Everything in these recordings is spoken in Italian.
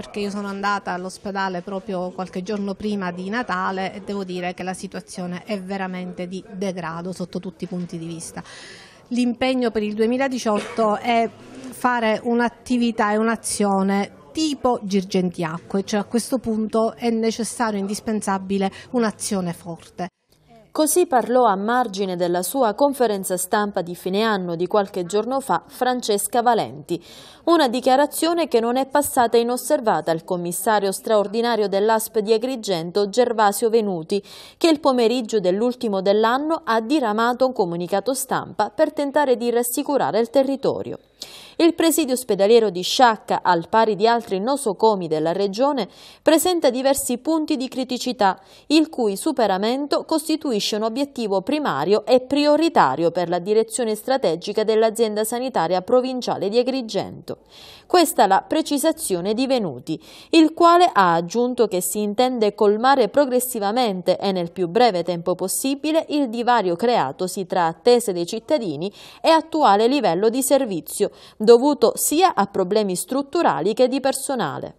perché io sono andata all'ospedale proprio qualche giorno prima di Natale e devo dire che la situazione è veramente di degrado sotto tutti i punti di vista. L'impegno per il 2018 è fare un'attività e un'azione tipo Girgentiacque, cioè a questo punto è necessario, indispensabile un'azione forte. Così parlò a margine della sua conferenza stampa di fine anno di qualche giorno fa Francesca Valenti, una dichiarazione che non è passata inosservata al commissario straordinario dell'ASP di Agrigento Gervasio Venuti, che il pomeriggio dell'ultimo dell'anno ha diramato un comunicato stampa per tentare di rassicurare il territorio. Il presidio ospedaliero di Sciacca, al pari di altri nosocomi della regione, presenta diversi punti di criticità, il cui superamento costituisce un obiettivo primario e prioritario per la direzione strategica dell'azienda sanitaria provinciale di Agrigento. Questa la precisazione di Venuti, il quale ha aggiunto che si intende colmare progressivamente e nel più breve tempo possibile il divario creatosi tra attese dei cittadini e attuale livello di servizio, dovuto sia a problemi strutturali che di personale.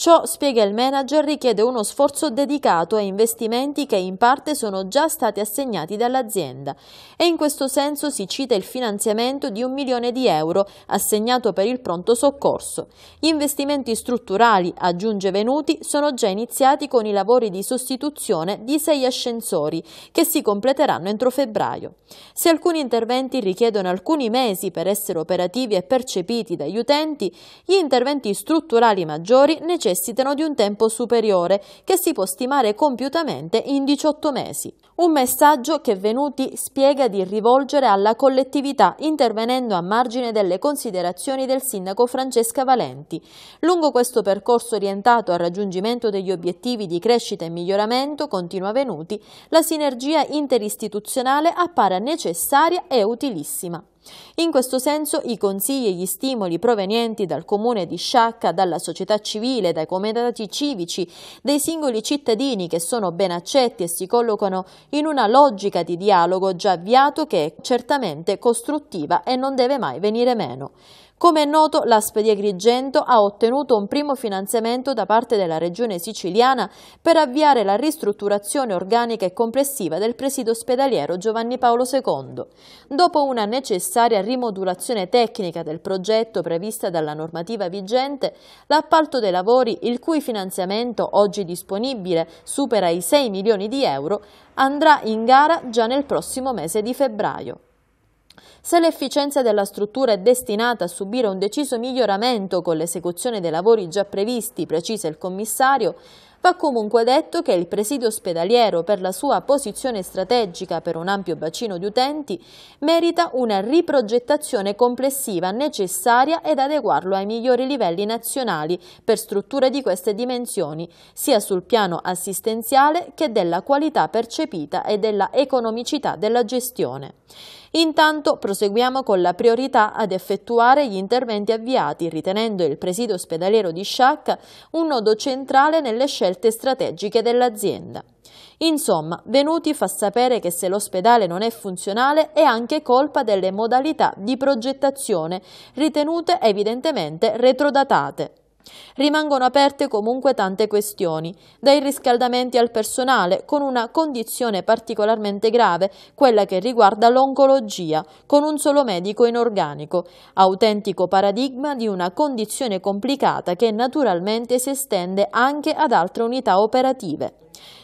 Ciò, spiega il manager, richiede uno sforzo dedicato a investimenti che in parte sono già stati assegnati dall'azienda e in questo senso si cita il finanziamento di un milione di euro assegnato per il pronto soccorso. Gli investimenti strutturali, aggiunge Venuti, sono già iniziati con i lavori di sostituzione di sei ascensori che si completeranno entro febbraio. Se alcuni interventi richiedono alcuni mesi per essere operativi e percepiti dagli utenti, gli interventi strutturali maggiori necessitano necessitano di un tempo superiore che si può stimare compiutamente in 18 mesi. Un messaggio che Venuti spiega di rivolgere alla collettività intervenendo a margine delle considerazioni del sindaco Francesca Valenti. Lungo questo percorso orientato al raggiungimento degli obiettivi di crescita e miglioramento, continua Venuti, la sinergia interistituzionale appare necessaria e utilissima. In questo senso i consigli e gli stimoli provenienti dal comune di Sciacca, dalla società civile, dai comitati civici, dei singoli cittadini che sono ben accetti e si collocano in una logica di dialogo già avviato che è certamente costruttiva e non deve mai venire meno. Come è noto, l'Aspedia Agrigento ha ottenuto un primo finanziamento da parte della Regione siciliana per avviare la ristrutturazione organica e complessiva del presidio ospedaliero Giovanni Paolo II. Dopo una necessaria rimodulazione tecnica del progetto prevista dalla normativa vigente, l'appalto dei lavori, il cui finanziamento oggi disponibile supera i 6 milioni di euro, andrà in gara già nel prossimo mese di febbraio. Se l'efficienza della struttura è destinata a subire un deciso miglioramento con l'esecuzione dei lavori già previsti, precisa il commissario, Va comunque detto che il presidio ospedaliero, per la sua posizione strategica per un ampio bacino di utenti, merita una riprogettazione complessiva necessaria ed adeguarlo ai migliori livelli nazionali per strutture di queste dimensioni, sia sul piano assistenziale che della qualità percepita e della economicità della gestione. Intanto proseguiamo con la priorità ad effettuare gli interventi avviati, ritenendo il presidio ospedaliero di Sciacca un nodo centrale nelle scelte scelte strategiche dell'azienda. Insomma, Venuti fa sapere che se l'ospedale non è funzionale è anche colpa delle modalità di progettazione, ritenute evidentemente retrodatate. Rimangono aperte comunque tante questioni, dai riscaldamenti al personale, con una condizione particolarmente grave, quella che riguarda l'oncologia, con un solo medico in organico, autentico paradigma di una condizione complicata che naturalmente si estende anche ad altre unità operative.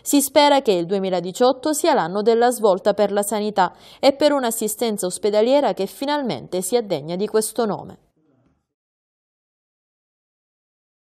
Si spera che il 2018 sia l'anno della svolta per la sanità e per un'assistenza ospedaliera che finalmente sia degna di questo nome.